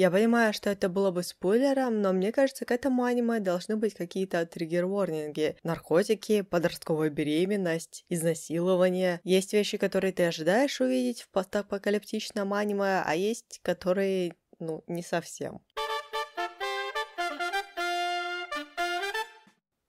Я понимаю, что это было бы спойлером, но мне кажется, к этому аниме должны быть какие-то триггер-ворнинги. Наркотики, подростковая беременность, изнасилование. Есть вещи, которые ты ожидаешь увидеть в постапокалиптичном аниме, а есть, которые, ну, не совсем.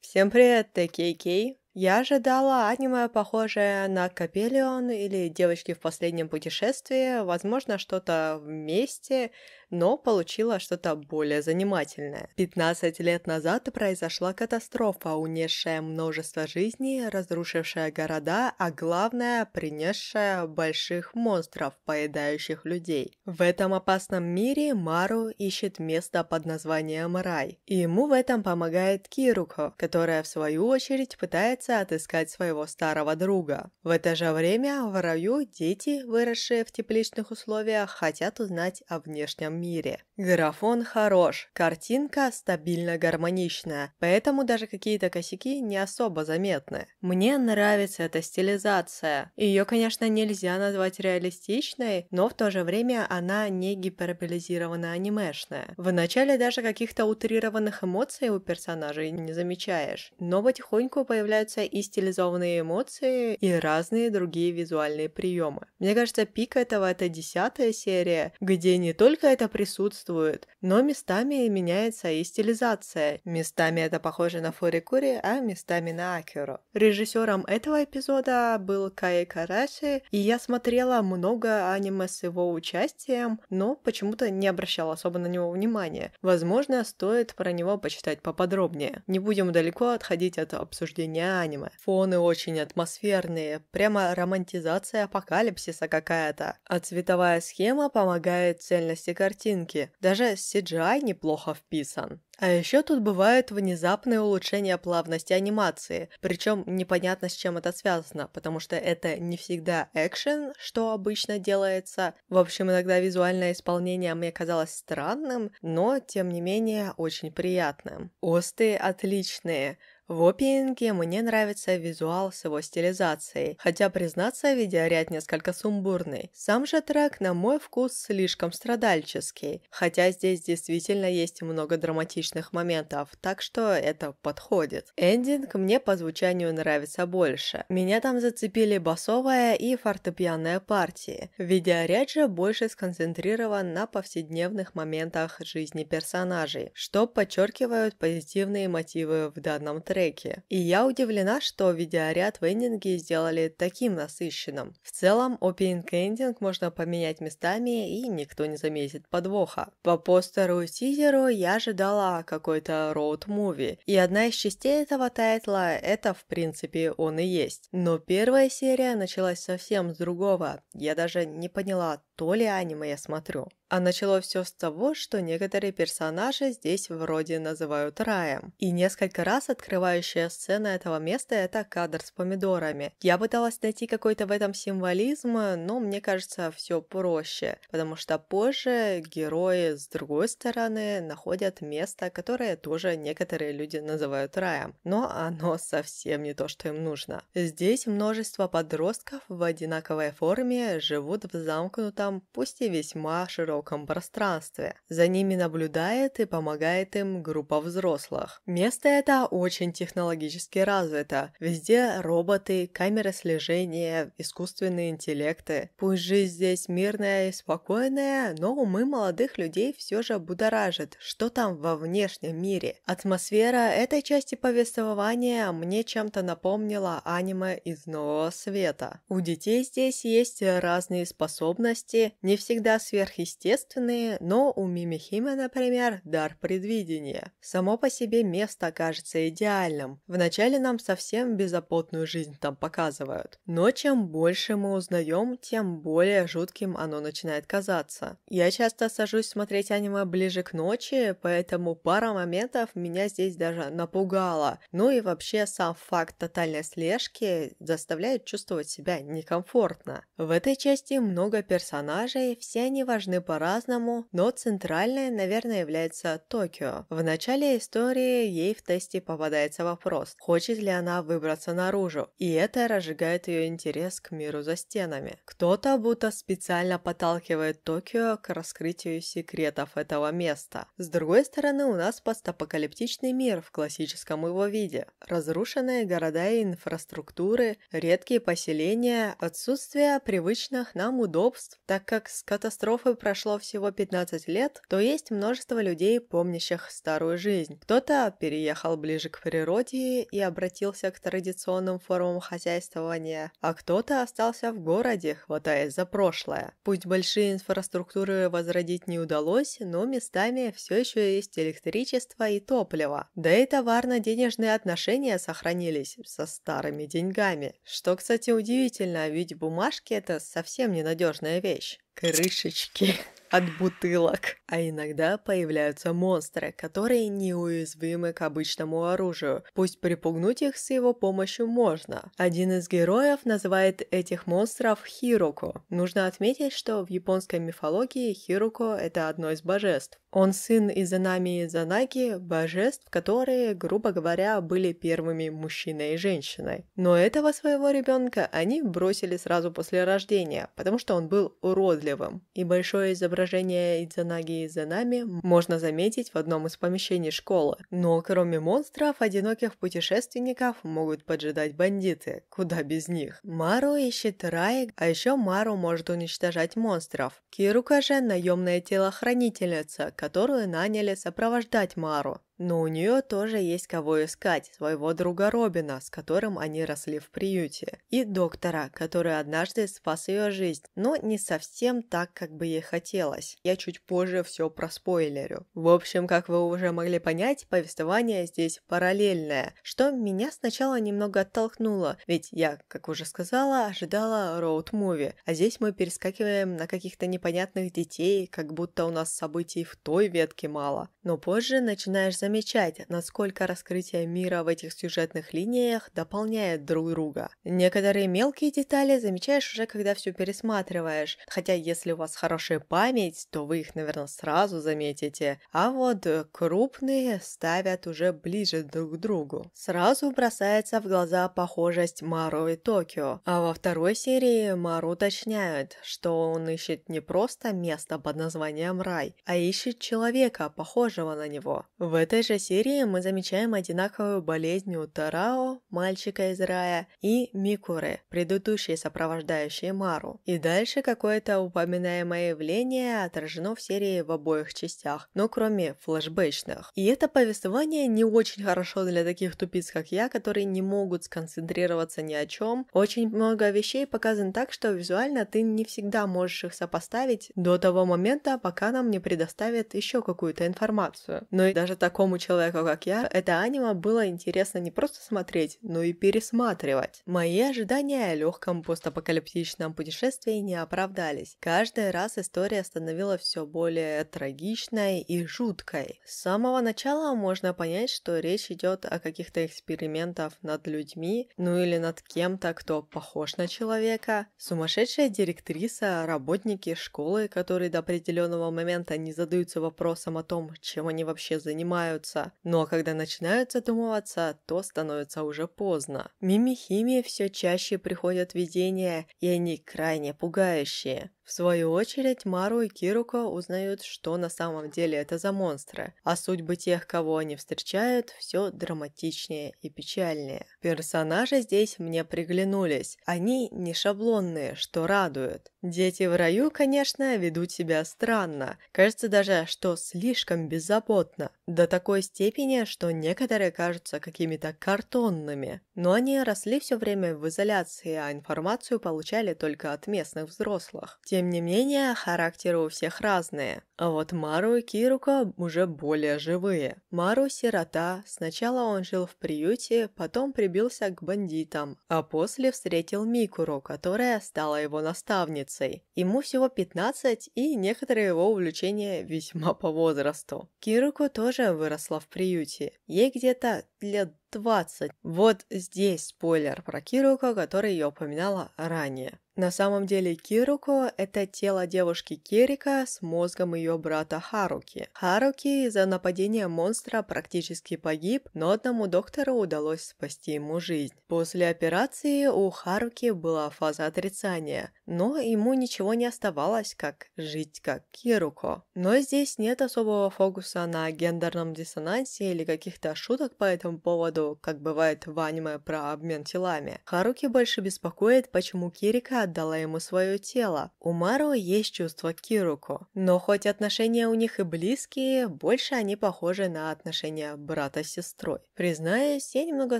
Всем привет, это ТКК! Я ожидала аниме, похожее на Капеллион или Девочки в последнем путешествии, возможно, что-то вместе, но получила что-то более занимательное. 15 лет назад произошла катастрофа, унесшая множество жизней, разрушившая города, а главное, принесшая больших монстров, поедающих людей. В этом опасном мире Мару ищет место под названием Рай, и ему в этом помогает Кируко, которая в свою очередь пытается отыскать своего старого друга. В это же время в раю дети, выросшие в тепличных условиях, хотят узнать о внешнем мире. Графон хорош, картинка стабильно гармоничная, поэтому даже какие-то косяки не особо заметны. Мне нравится эта стилизация. Ее, конечно, нельзя назвать реалистичной, но в то же время она не гиперболизированно а анимешная. Вначале даже каких-то утрированных эмоций у персонажей не замечаешь, но потихоньку появляются и стилизованные эмоции, и разные другие визуальные приемы. Мне кажется, пик этого это десятая серия, где не только это присутствует, но местами меняется и стилизация. Местами это похоже на фурикури, а местами на акюру. Режиссером этого эпизода был Кай Караши, и я смотрела много аниме с его участием, но почему-то не обращала особо на него внимания. Возможно, стоит про него почитать поподробнее. Не будем далеко отходить от обсуждения аниме. Фоны очень атмосферные, прямо романтизация апокалипсиса какая-то. А цветовая схема помогает цельности картины картинки, даже CGI неплохо вписан. А еще тут бывают внезапные улучшения плавности анимации, причем непонятно с чем это связано, потому что это не всегда экшен, что обычно делается. В общем, иногда визуальное исполнение мне казалось странным, но тем не менее очень приятным. Осты отличные, в опиинге мне нравится визуал с его стилизацией, хотя, признаться, видеоряд несколько сумбурный. Сам же трек, на мой вкус, слишком страдальческий, хотя здесь действительно есть много драматичных моментов, так что это подходит. Эндинг мне по звучанию нравится больше. Меня там зацепили басовая и фортепианная партии. Видеоряд же больше сконцентрирован на повседневных моментах жизни персонажей, что подчеркивают позитивные мотивы в данном треке треки, и я удивлена, что видеоряд в эндинге сделали таким насыщенным. В целом, опенинг и эндинг можно поменять местами, и никто не заметит подвоха. По постеру и тизеру я ожидала какой-то роуд-муви, и одна из частей этого тайтла – это, в принципе, он и есть. Но первая серия началась совсем с другого, я даже не поняла, то ли аниме я смотрю. А начало все с того, что некоторые персонажи здесь вроде называют раем. И несколько раз открывающая сцена этого места – это кадр с помидорами. Я пыталась найти какой-то в этом символизм, но мне кажется, все проще, потому что позже герои с другой стороны находят место, которое тоже некоторые люди называют раем, но оно совсем не то, что им нужно. Здесь множество подростков в одинаковой форме живут в замкнутом широком, пусть и весьма широком пространстве. За ними наблюдает и помогает им группа взрослых. Место это очень технологически развито. Везде роботы, камеры слежения, искусственные интеллекты. Пусть жизнь здесь мирная и спокойная, но умы молодых людей все же будоражит, что там во внешнем мире. Атмосфера этой части повествования мне чем-то напомнила аниме из Нового Света. У детей здесь есть разные способности не всегда сверхъестественные, но у Мимихима, например, дар предвидения. Само по себе место кажется идеальным. Вначале нам совсем безопотную жизнь там показывают. Но чем больше мы узнаем, тем более жутким оно начинает казаться. Я часто сажусь смотреть аниме ближе к ночи, поэтому пара моментов меня здесь даже напугала. Ну и вообще сам факт тотальной слежки заставляет чувствовать себя некомфортно. В этой части много персонажей персонажей, все они важны по-разному, но центральной, наверное, является Токио. В начале истории ей в тесте попадается вопрос, хочет ли она выбраться наружу, и это разжигает ее интерес к миру за стенами. Кто-то будто специально подталкивает Токио к раскрытию секретов этого места. С другой стороны, у нас постапокалиптичный мир в классическом его виде. Разрушенные города и инфраструктуры, редкие поселения, отсутствие привычных нам удобств, так как с катастрофой прошло всего 15 лет, то есть множество людей, помнящих старую жизнь. Кто-то переехал ближе к природе и обратился к традиционным формам хозяйствования, а кто-то остался в городе, хватаясь за прошлое. Пусть большие инфраструктуры возродить не удалось, но местами все еще есть электричество и топливо. Да и товарно-денежные отношения сохранились со старыми деньгами. Что, кстати, удивительно, ведь бумажки – это совсем ненадежная вещь вещь. Крышечки от бутылок. А иногда появляются монстры, которые неуязвимы к обычному оружию. Пусть припугнуть их с его помощью можно. Один из героев называет этих монстров Хироко. Нужно отметить, что в японской мифологии Хироко – это одно из божеств. Он сын Изанами и Занаги, божеств, которые, грубо говоря, были первыми мужчиной и женщиной. Но этого своего ребенка они бросили сразу после рождения, потому что он был уродливым. И большое изображение изображение Идзанаги и Изанаги можно заметить в одном из помещений школы. Но кроме монстров, одиноких путешественников могут поджидать бандиты. Куда без них? Мару ищет Рай, а еще Мару может уничтожать монстров. Кирука же наемная телохранительница, которую наняли сопровождать Мару. Но у нее тоже есть кого искать, своего друга Робина, с которым они росли в приюте, и доктора, который однажды спас ее жизнь, но не совсем так, как бы ей хотелось. Я чуть позже все проспойлерю. В общем, как вы уже могли понять, повествование здесь параллельное, что меня сначала немного оттолкнуло, ведь я, как уже сказала, ожидала роуд-муви, а здесь мы перескакиваем на каких-то непонятных детей, как будто у нас событий в той ветке мало. Но позже начинаешь замечать, замечать, насколько раскрытие мира в этих сюжетных линиях дополняет друг друга. Некоторые мелкие детали замечаешь уже, когда все пересматриваешь, хотя если у вас хорошая память, то вы их, наверное, сразу заметите, а вот э, крупные ставят уже ближе друг к другу. Сразу бросается в глаза похожесть Мару и Токио, а во второй серии Мару уточняет, что он ищет не просто место под названием рай, а ищет человека, похожего на него. В этом этой же серии мы замечаем одинаковую болезнь у Тарао, мальчика из рая, и Микуры, предыдущие сопровождающие Мару. И дальше какое-то упоминаемое явление отражено в серии в обоих частях, но кроме флэшбэчных. И это повествование не очень хорошо для таких тупиц, как я, которые не могут сконцентрироваться ни о чем. Очень много вещей показано так, что визуально ты не всегда можешь их сопоставить до того момента, пока нам не предоставят еще какую-то информацию. Но и даже такого такому человеку, как я, это аниме было интересно не просто смотреть, но и пересматривать. Мои ожидания о легком постапокалиптичном путешествии не оправдались. Каждый раз история становилась все более трагичной и жуткой. С самого начала можно понять, что речь идет о каких-то экспериментах над людьми, ну или над кем-то, кто похож на человека. Сумасшедшая директриса, работники школы, которые до определенного момента не задаются вопросом о том, чем они вообще занимаются, отвлекаются, но ну, а когда начинают задумываться, то становится уже поздно. Мимихимии все чаще приходят видения, и они крайне пугающие. В свою очередь, Мару и Кирука узнают, что на самом деле это за монстры, а судьбы тех, кого они встречают, все драматичнее и печальнее. Персонажи здесь мне приглянулись. Они не шаблонные, что радует. Дети в раю, конечно, ведут себя странно. Кажется даже, что слишком беззаботно. До такой степени, что некоторые кажутся какими-то картонными. Но они росли все время в изоляции, а информацию получали только от местных взрослых. Тем тем не менее, характеры у всех разные. А вот Мару и Кирука уже более живые. Мару – сирота. Сначала он жил в приюте, потом прибился к бандитам. А после встретил Микуру, которая стала его наставницей. Ему всего 15, и некоторые его увлечения весьма по возрасту. Кируку тоже выросла в приюте. Ей где-то лет 20. Вот здесь спойлер про Кируку, который я упоминала ранее. На самом деле Кируко – это тело девушки Кирика с мозгом ее брата Харуки. Харуки из-за нападения монстра практически погиб, но одному доктору удалось спасти ему жизнь. После операции у Харуки была фаза отрицания, но ему ничего не оставалось, как жить как Кируко. Но здесь нет особого фокуса на гендерном диссонансе или каких-то шуток по этому поводу, как бывает в аниме про обмен телами. Харуки больше беспокоит, почему Кирика отдала ему свое тело. У Маро есть чувство к Кируку, но хоть отношения у них и близкие, больше они похожи на отношения брата с сестрой. Признаюсь, я немного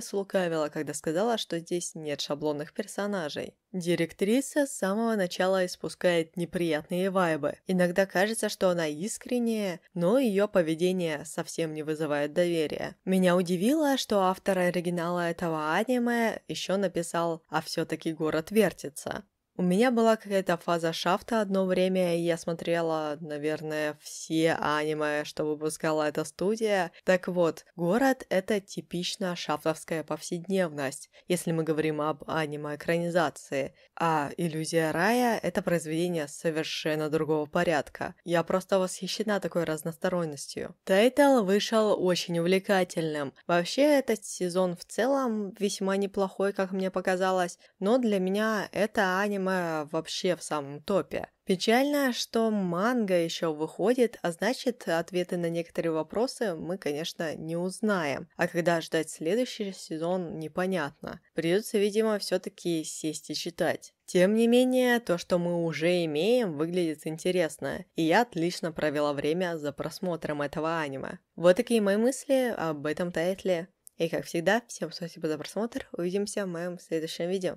слукавила, когда сказала, что здесь нет шаблонных персонажей. Директриса с самого начала испускает неприятные вайбы. Иногда кажется, что она искренняя, но ее поведение совсем не вызывает доверия. Меня удивило, что автор оригинала этого аниме еще написал «А все-таки город вертится». У меня была какая-то фаза шафта одно время, и я смотрела, наверное, все аниме, что выпускала эта студия. Так вот, город — это типично шафтовская повседневность, если мы говорим об аниме-экранизации. А «Иллюзия рая» — это произведение совершенно другого порядка. Я просто восхищена такой разносторонностью. Тайтл вышел очень увлекательным. Вообще, этот сезон в целом весьма неплохой, как мне показалось, но для меня это аниме аниме вообще в самом топе. Печально, что манга еще выходит, а значит, ответы на некоторые вопросы мы, конечно, не узнаем. А когда ждать следующий сезон, непонятно. Придется, видимо, все-таки сесть и читать. Тем не менее, то, что мы уже имеем, выглядит интересно, и я отлично провела время за просмотром этого аниме. Вот такие мои мысли об этом тайтле. И как всегда, всем спасибо за просмотр, увидимся в моем следующем видео.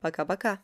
Пока-пока!